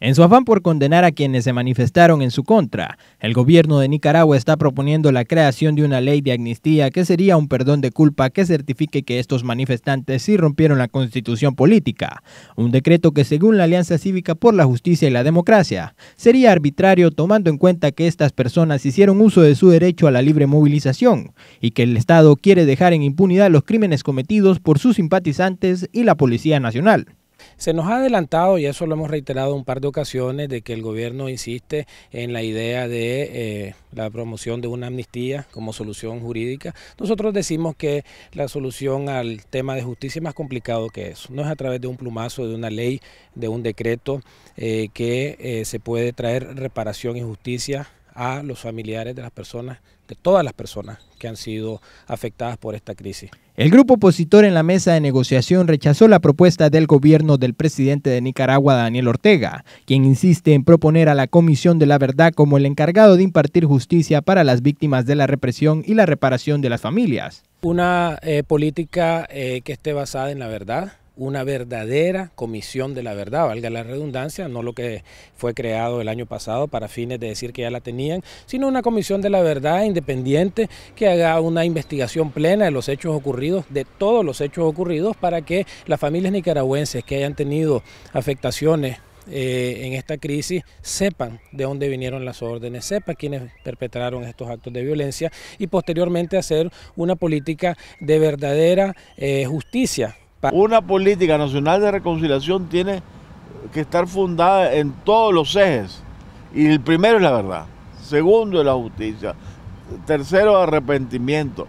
En su afán por condenar a quienes se manifestaron en su contra, el gobierno de Nicaragua está proponiendo la creación de una ley de amnistía que sería un perdón de culpa que certifique que estos manifestantes sí rompieron la constitución política, un decreto que según la Alianza Cívica por la Justicia y la Democracia sería arbitrario tomando en cuenta que estas personas hicieron uso de su derecho a la libre movilización y que el Estado quiere dejar en impunidad los crímenes cometidos por sus simpatizantes y la Policía Nacional. Se nos ha adelantado, y eso lo hemos reiterado un par de ocasiones, de que el gobierno insiste en la idea de eh, la promoción de una amnistía como solución jurídica. Nosotros decimos que la solución al tema de justicia es más complicado que eso. No es a través de un plumazo, de una ley, de un decreto eh, que eh, se puede traer reparación y justicia a los familiares de las personas, de todas las personas que han sido afectadas por esta crisis. El grupo opositor en la mesa de negociación rechazó la propuesta del gobierno del presidente de Nicaragua, Daniel Ortega, quien insiste en proponer a la Comisión de la Verdad como el encargado de impartir justicia para las víctimas de la represión y la reparación de las familias. Una eh, política eh, que esté basada en la verdad, una verdadera comisión de la verdad, valga la redundancia, no lo que fue creado el año pasado para fines de decir que ya la tenían, sino una comisión de la verdad independiente que haga una investigación plena de los hechos ocurridos, de todos los hechos ocurridos, para que las familias nicaragüenses que hayan tenido afectaciones eh, en esta crisis sepan de dónde vinieron las órdenes, sepan quiénes perpetraron estos actos de violencia y posteriormente hacer una política de verdadera eh, justicia una política nacional de reconciliación tiene que estar fundada en todos los ejes. Y el primero es la verdad, segundo es la justicia, tercero arrepentimiento,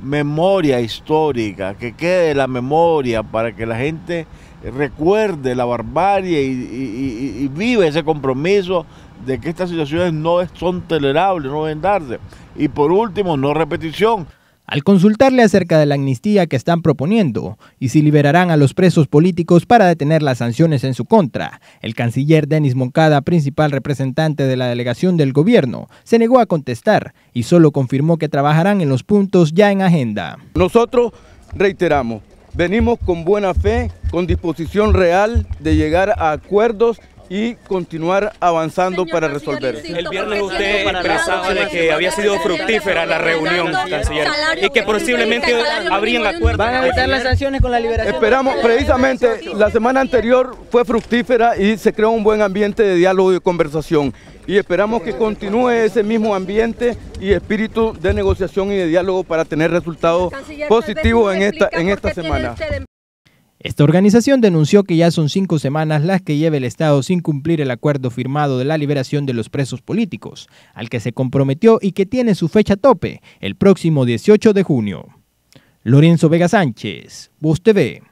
memoria histórica, que quede la memoria para que la gente recuerde la barbarie y, vive ese compromiso de que estas situaciones no son tolerables, no deben darse. Y por último, no repetición. Al consultarle acerca de la amnistía que están proponiendo y si liberarán a los presos políticos para detener las sanciones en su contra, el canciller Denis Moncada, principal representante de la delegación del gobierno, se negó a contestar y solo confirmó que trabajarán en los puntos ya en agenda. Nosotros reiteramos, venimos con buena fe, con disposición real de llegar a acuerdos y continuar avanzando para resolver. El viernes usted expresaba que había sido fructífera la reunión, canciller, y que posiblemente un acuerdo. Van a evitar las sanciones con la liberación. Esperamos, precisamente, la semana anterior fue fructífera y se creó un buen ambiente de diálogo y conversación. Y esperamos que continúe ese mismo ambiente y espíritu de negociación y de diálogo para tener resultados positivos en esta, en esta semana. Esta organización denunció que ya son cinco semanas las que lleva el Estado sin cumplir el acuerdo firmado de la liberación de los presos políticos, al que se comprometió y que tiene su fecha tope, el próximo 18 de junio. Lorenzo Vega Sánchez, Voz TV.